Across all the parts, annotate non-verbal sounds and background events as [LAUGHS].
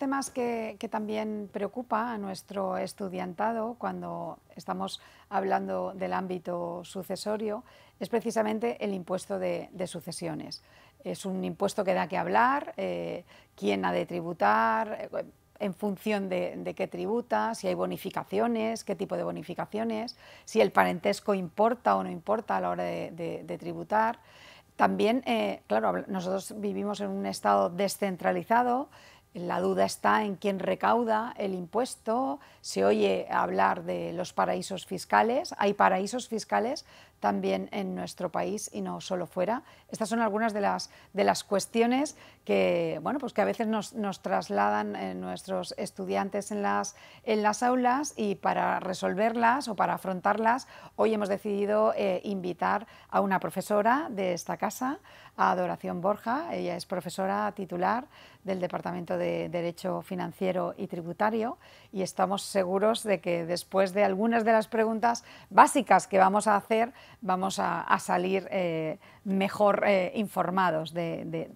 temas que, también preocupa a nuestro estudiantado cuando estamos hablando del ámbito sucesorio es precisamente el impuesto de, sucesiones. Es un impuesto que da que hablar, eh, quién ha de tributar, eh, en función de, qué tributa, si hay bonificaciones, qué tipo de bonificaciones, si el parentesco importa o no importa a la hora de, tributar. También, eh, claro, nosotros vivimos en un estado descentralizado la duda está en quién recauda el impuesto. Se oye hablar de los paraísos fiscales. Hay paraísos fiscales también en nuestro país y no solo fuera. Estas son algunas de las, de las cuestiones que, bueno, pues que a veces nos, trasladan eh, nuestros estudiantes en las, en las aulas y para resolverlas o para afrontarlas, hoy hemos decidido eh, invitar a una profesora de esta casa, a Adoración Borja. Ella es profesora titular del Departamento de Derecho Financiero y Tributario y estamos seguros de que después de algunas de las preguntas básicas que vamos a hacer, vamos a, salir eh, mejor eh, informados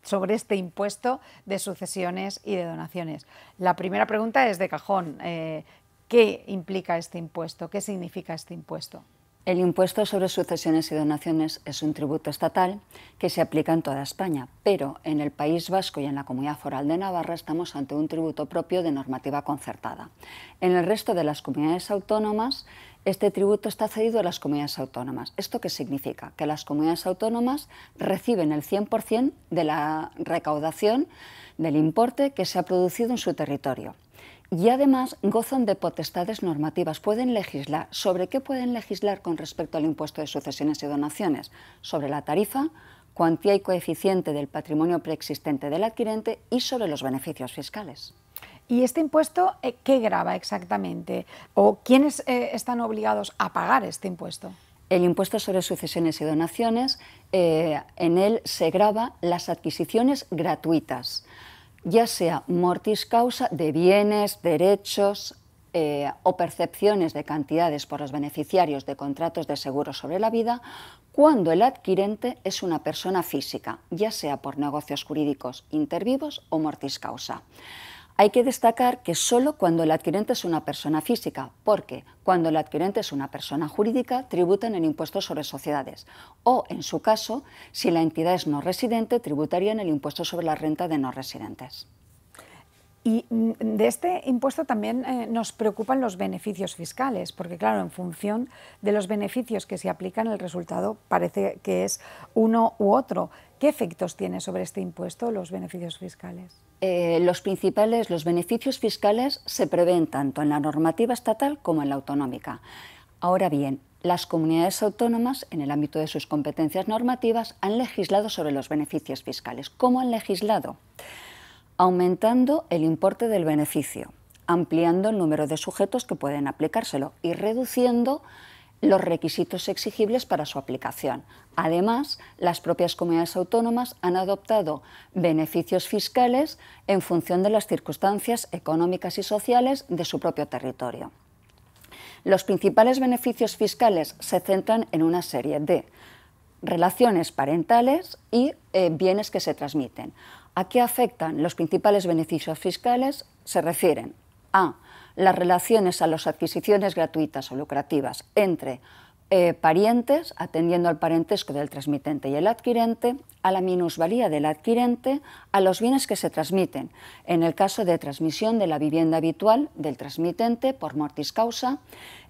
sobre este impuesto de sucesiones y de donaciones. La primera pregunta es de cajón. Eh, ¿Qué implica este impuesto? ¿Qué significa este impuesto? El impuesto sobre sucesiones y donaciones es un tributo estatal que se aplica en toda España, pero en el País Vasco y en la Comunidad Foral de Navarra estamos ante un tributo propio de normativa concertada. En el resto de las comunidades autónomas este tributo está cedido a las comunidades autónomas. ¿Esto qué significa? Que las comunidades autónomas reciben el 100% de la recaudación del importe que se ha producido en su territorio. Y además gozan de potestades normativas, pueden legislar. ¿Sobre qué pueden legislar con respecto al impuesto de sucesiones y donaciones? Sobre la tarifa, cuantía y coeficiente del patrimonio preexistente del adquirente y sobre los beneficios fiscales. ¿Y este impuesto eh, qué grava exactamente? ¿O quiénes eh, están obligados a pagar este impuesto? El impuesto sobre sucesiones y donaciones, eh, en él se grava las adquisiciones gratuitas, ya sea mortis causa de bienes, derechos, o percepciones de cantidades por los beneficiarios de contratos de seguro sobre la vida cuando el adquirente es una persona física, ya sea por negocios jurídicos intervivos o mortis causa. Hay que destacar que solo cuando el adquirente es una persona física, porque cuando el adquirente es una persona jurídica, tributan el impuesto sobre sociedades, o en su caso, si la entidad es no residente, tributarían el impuesto sobre la renta de no residentes. Y mm, de este impuesto también eh, nos preocupan los beneficios fiscales, porque claro, en función de los beneficios que se aplican, el resultado parece que es uno u otro. ¿Qué efectos tiene sobre este impuesto los beneficios fiscales? Eh, los principales, los beneficios fiscales se prevén tanto en la normativa estatal como en la autonómica. Ahora bien, las comunidades autónomas, en el ámbito de sus competencias normativas, han legislado sobre los beneficios fiscales. ¿Cómo han legislado? Aumentando el importe del beneficio, ampliando el número de sujetos que pueden aplicárselo y reduciendo los requisitos exigibles para su aplicación. Además, las propias comunidades autónomas han adoptado beneficios fiscales en función de las circunstancias económicas y sociales de su propio territorio. Los principales beneficios fiscales se centran en una serie de relaciones parentales y eh, bienes que se transmiten. ¿A qué afectan los principales beneficios fiscales? Se refieren a las relaciones a las adquisiciones gratuitas o lucrativas entre eh, parientes, atendiendo al parentesco del transmitente y el adquirente, a la minusvalía del adquirente, a los bienes que se transmiten, en el caso de transmisión de la vivienda habitual del transmitente por mortis causa,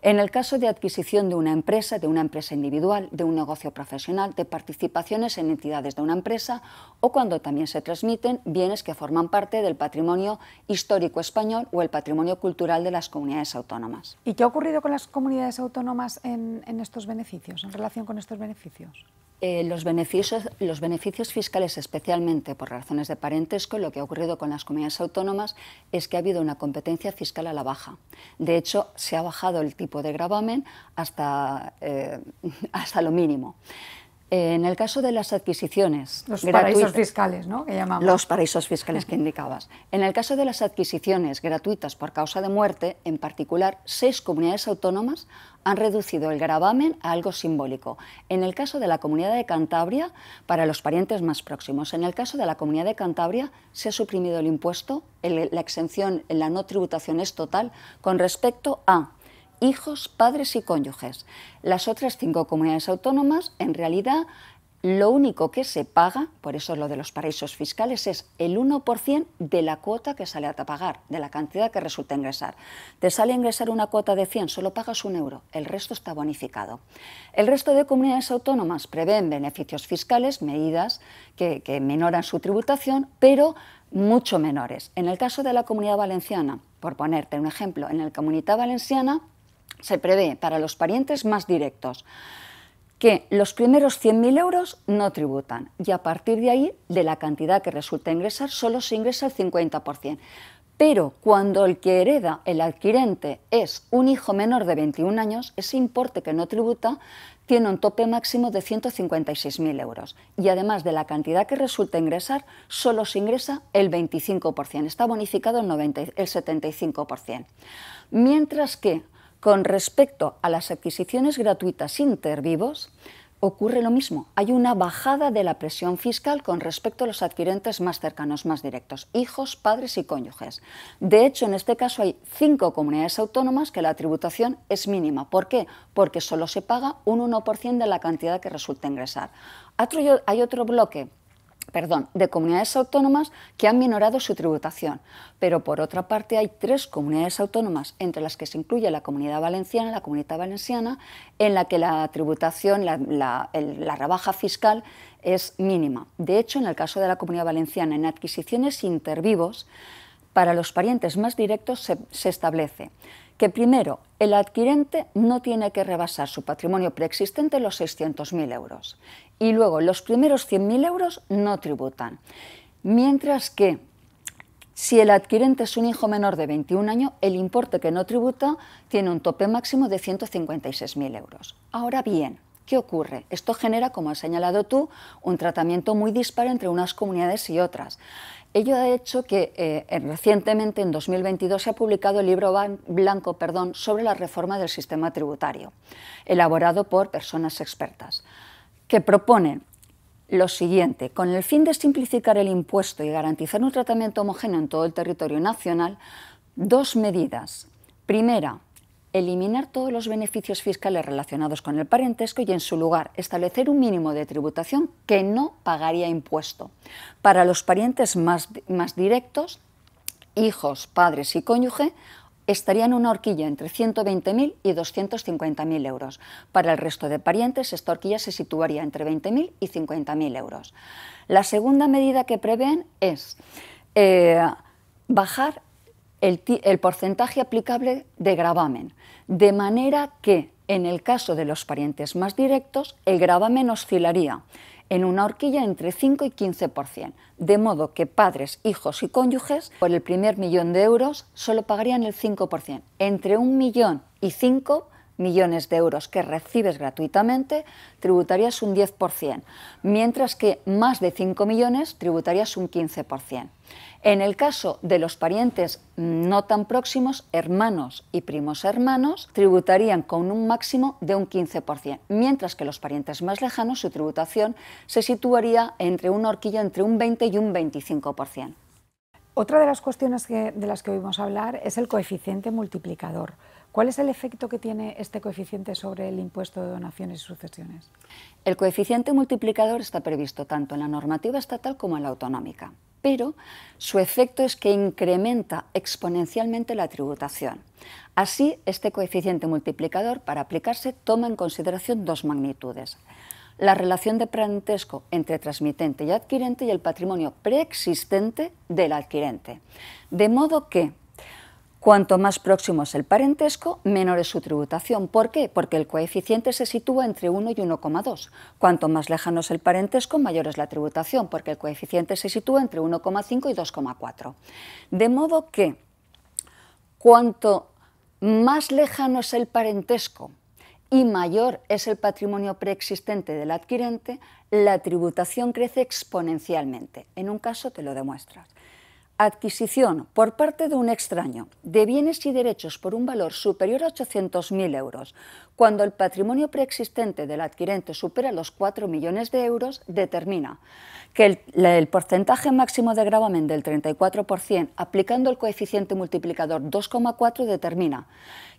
en el caso de adquisición de una empresa, de una empresa individual, de un negocio profesional, de participaciones en entidades de una empresa o cuando también se transmiten bienes que forman parte del patrimonio histórico español o el patrimonio cultural de las comunidades autónomas. ¿Y qué ha ocurrido con las comunidades autónomas en, en estos estos beneficios, en relación con estos beneficios? Eh, los, beneficios, los beneficios fiscales, especialmente por razones de parentesco, lo que ha ocurrido con las comunidades autónomas es que ha habido una competencia fiscal a la baja. De hecho, se ha bajado el tipo de gravamen hasta, eh, [LAUGHS] hasta lo mínimo. Eh, en el caso de las adquisiciones. Los paraísos fiscales, ¿no? Que llamamos. Los paraísos fiscales que indicabas. En el caso de las adquisiciones gratuitas por causa de muerte, en particular, seis comunidades autónomas han reducido el gravamen a algo simbólico. En el caso de la Comunidad de Cantabria, para los parientes más próximos. En el caso de la Comunidad de Cantabria, se ha suprimido el impuesto, la exención, la no tributación es total con respecto a hijos, padres y cónyuges. Las otras cinco comunidades autónomas, en realidad, lo único que se paga, por eso lo de los paraísos fiscales, es el 1% de la cuota que sale a pagar, de la cantidad que resulta ingresar. Te sale a ingresar una cuota de 100, solo pagas un euro, el resto está bonificado. El resto de comunidades autónomas prevén beneficios fiscales, medidas que, menoran su tributación, pero mucho menores. En el caso de la comunidad valenciana, por ponerte un ejemplo, en la comunidad valenciana se prevé para los parientes más directos que los primeros 100.000 euros no tributan y a partir de ahí, de la cantidad que resulta ingresar, solo se ingresa el 50%. Pero cuando el que hereda el adquirente es un hijo menor de 21 años, ese importe que no tributa tiene un tope máximo de 156.000 euros. Y además de la cantidad que resulta ingresar, solo se ingresa el 25%. Está bonificado el, el 75%. Mientras que con respecto a las adquisiciones gratuitas intervivos, ocurre lo mismo. Hay una bajada de la presión fiscal con respecto a los adquirentes más cercanos, más directos, hijos, padres y cónyuges. De hecho, en este caso hay cinco comunidades autónomas que la tributación es mínima. ¿Por qué? Porque solo se paga un 1% de la cantidad que resulta ingresar. Hay otro bloque perdón, de comunidades autónomas que han minorado su tributación. Pero por otra parte hay tres comunidades autónomas, entre las que se incluye la Comunidad Valenciana, la Comunidad Valenciana, en la que la tributación, la, la rebaja fiscal es mínima. De hecho, en el caso de la Comunidad Valenciana, en adquisiciones intervivos, para los parientes más directos se, establece que primero, el adquirente no tiene que rebasar su patrimonio preexistente los 600.000 euros y luego los primeros 100.000 euros no tributan. Mientras que si el adquirente es un hijo menor de 21 años, el importe que no tributa tiene un tope máximo de 156.000 euros. Ahora bien, ¿Qué ocurre? Esto genera, como has señalado tú, un tratamiento muy disparo entre unas comunidades y otras. Ello ha hecho que eh, recientemente, en 2022, se ha publicado el libro blanco perdón, sobre la reforma del sistema tributario, elaborado por personas expertas, que propone lo siguiente, con el fin de simplificar el impuesto y garantizar un tratamiento homogéneo en todo el territorio nacional, dos medidas. Primera, eliminar todos los beneficios fiscales relacionados con el parentesco y, en su lugar, establecer un mínimo de tributación que no pagaría impuesto. Para los parientes más, más directos, hijos, padres y cónyuge, estaría en una horquilla entre 120.000 y 250.000 euros. Para el resto de parientes, esta horquilla se situaría entre 20.000 y 50.000 euros. La segunda medida que prevén es eh, bajar el, porcentaje aplicable de gravamen, de manera que en el caso de los parientes más directos, el gravamen oscilaría en una horquilla entre 5 y 15%, de modo que padres, hijos y cónyuges por el primer millón de euros solo pagarían el 5%. Entre un millón y 5 millones de euros que recibes gratuitamente, tributarías un 10%, mientras que más de 5 millones tributarías un 15%. En el caso de los parientes no tan próximos, hermanos y primos hermanos, tributarían con un máximo de un 15%, mientras que los parientes más lejanos su tributación se situaría entre una horquilla entre un 20 y un 25%. Otra de las cuestiones de las que oímos hablar es el coeficiente multiplicador. ¿Cuál es el efecto que tiene este coeficiente sobre el impuesto de donaciones y sucesiones? El coeficiente multiplicador está previsto tanto en la normativa estatal como en la autonómica, pero su efecto es que incrementa exponencialmente la tributación. Así, este coeficiente multiplicador, para aplicarse, toma en consideración dos magnitudes la relación de parentesco entre transmitente y adquirente y el patrimonio preexistente del adquirente. De modo que Cuanto más próximo es el parentesco, menor es su tributación. ¿Por qué? Porque el coeficiente se sitúa entre 1 y 1,2. Cuanto más lejano es el parentesco, mayor es la tributación, porque el coeficiente se sitúa entre 1,5 y 2,4. De modo que cuanto más lejano es el parentesco, y mayor es el patrimonio preexistente del adquirente, la tributación crece exponencialmente. En un caso te lo demuestras adquisición por parte de un extraño de bienes y derechos por un valor superior a 800.000 euros, cuando el patrimonio preexistente del adquirente supera los 4 millones de euros, determina que el, porcentaje máximo de gravamen del 34%, aplicando el coeficiente multiplicador 2,4, determina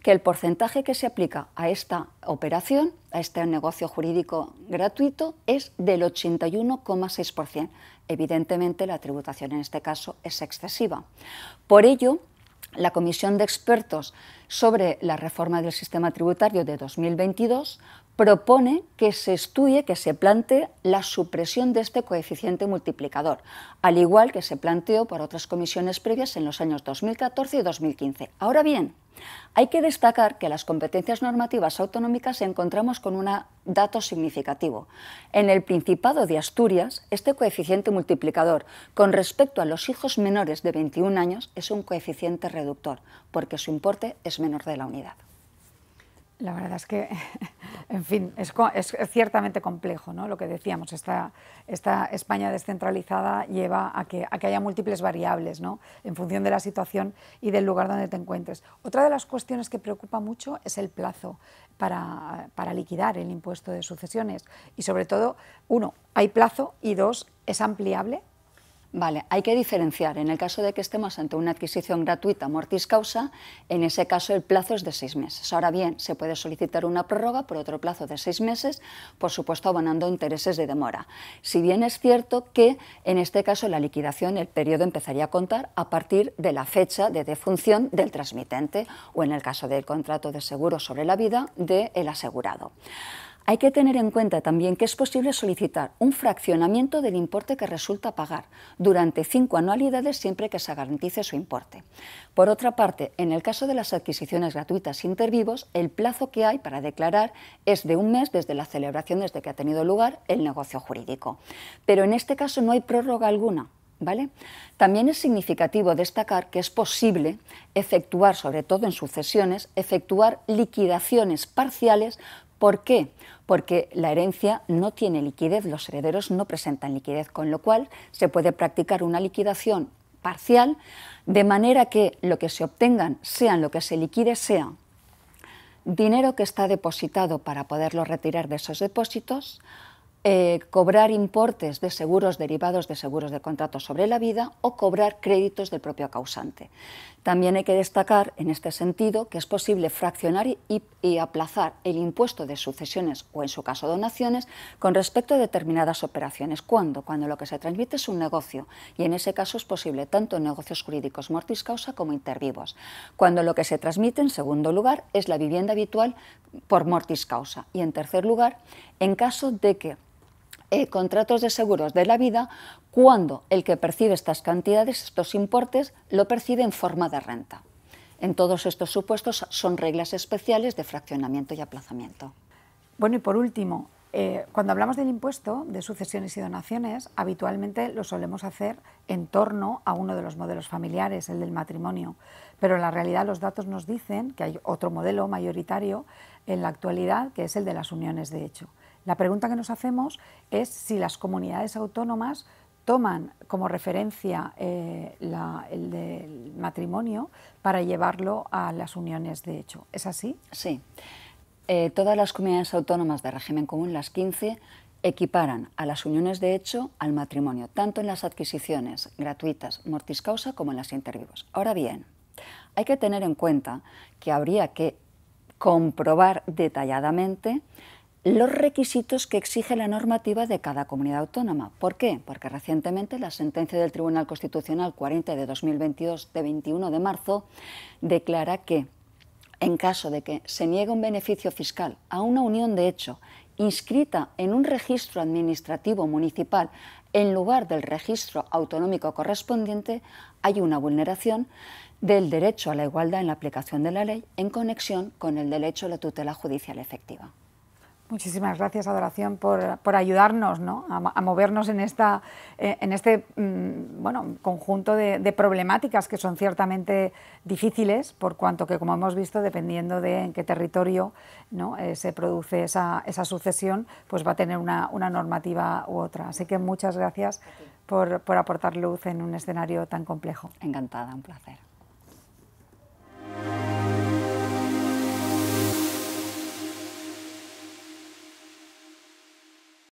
que el porcentaje que se aplica a esta operación, a este negocio jurídico gratuito, es del 81,6% evidentemente la tributación en este caso es excesiva. Por ello, la Comisión de Expertos sobre la reforma del sistema tributario de 2022 propone que se estudie, que se plantee la supresión de este coeficiente multiplicador, al igual que se planteó por otras comisiones previas en los años 2014 y 2015. Ahora bien, hay que destacar que las competencias normativas autonómicas encontramos con un dato significativo. En el Principado de Asturias, este coeficiente multiplicador con respecto a los hijos menores de 21 años es un coeficiente reductor, porque su importe es menor de la unidad. La verdad es que [LAUGHS] En fin, es, ciertamente complejo, ¿no? Lo que decíamos, esta, esta España descentralizada lleva a que, que haya múltiples variables, ¿no? En función de la situación y del lugar donde te encuentres. Otra de las cuestiones que preocupa mucho es el plazo para liquidar el impuesto de sucesiones y sobre todo, uno, hay plazo y dos, es ampliable Vale, hay que diferenciar. En el caso de que estemos ante una adquisición gratuita mortis causa, en ese caso el plazo es de seis meses. Ahora bien, se puede solicitar una prórroga por otro plazo de seis meses, por supuesto abonando intereses de demora. Si bien es cierto que en este caso la liquidación, el periodo empezaría a contar a partir de la fecha de defunción del transmitente o en el caso del contrato de seguro sobre la vida del el asegurado. Hay que tener en cuenta también que es posible solicitar un fraccionamiento del importe que resulta pagar durante cinco anualidades siempre que se garantice su importe. Por otra parte, en el caso de las adquisiciones gratuitas intervivos, el plazo que hay para declarar es de un mes desde la celebración desde que ha tenido lugar el negocio jurídico. Pero en este caso no hay prórroga alguna, ¿Vale? También es significativo destacar que es posible efectuar, sobre todo en sucesiones, efectuar liquidaciones parciales ¿Por qué? Porque la herencia no tiene liquidez, los herederos no presentan liquidez, con lo cual se puede practicar una liquidación parcial de manera que lo que se obtengan, sean lo que se liquide, sea dinero que está depositado para poderlo retirar de esos depósitos, eh, cobrar importes de seguros derivados de seguros de contrato sobre la vida o cobrar créditos del propio causante. También hay que destacar en este sentido que es posible fraccionar y, aplazar el impuesto de sucesiones o en su caso donaciones con respecto a determinadas operaciones. ¿Cuándo? Cuando lo que se transmite es un negocio y en ese caso es posible tanto en negocios jurídicos mortis causa como intervivos. Cuando lo que se transmite en segundo lugar es la vivienda habitual por mortis causa y en tercer lugar en caso de que eh, contratos de seguros de la vida cuando el que percibe estas cantidades, estos importes, lo percibe en forma de renta. En todos estos supuestos son reglas especiales de fraccionamiento y aplazamiento. Bueno, y por último, eh, cuando hablamos del impuesto de sucesiones y donaciones, habitualmente lo solemos hacer en torno a uno de los modelos familiares, el del matrimonio. Pero en la realidad los datos nos dicen que hay otro modelo mayoritario en la actualidad, que es el de las uniones de hecho. La pregunta que nos hacemos es si las comunidades autónomas toman como referencia eh, el del matrimonio para llevarlo a las uniones de hecho. ¿Es así? Sí. Eh, todas las comunidades autónomas de régimen común, las 15, equiparan a las uniones de hecho al matrimonio, tanto en las adquisiciones gratuitas mortis causa como en las intervivos. Ahora bien, hay que tener en cuenta que habría que comprobar detalladamente los requisitos que exige la normativa de cada comunidad autónoma. ¿Por qué? Porque recientemente la sentencia del Tribunal Constitucional 40 de 2022 de 21 de marzo declara que en caso de que se niegue un beneficio fiscal a una unión de hecho inscrita en un registro administrativo municipal en lugar del registro autonómico correspondiente, hay una vulneración del derecho a la igualdad en la aplicación de la ley en conexión con el derecho a la tutela judicial efectiva. Muchísimas gracias, Adoración, por, por ayudarnos a, movernos en, esta, eh, en este mm, bueno, conjunto de, problemáticas que son ciertamente difíciles, por cuanto que, como hemos visto, dependiendo de en qué territorio ¿no? Eh, se produce esa, esa, sucesión, pues va a tener una, normativa u otra. Así que muchas gracias por aportar luz en un escenario tan complejo. Encantada, un placer.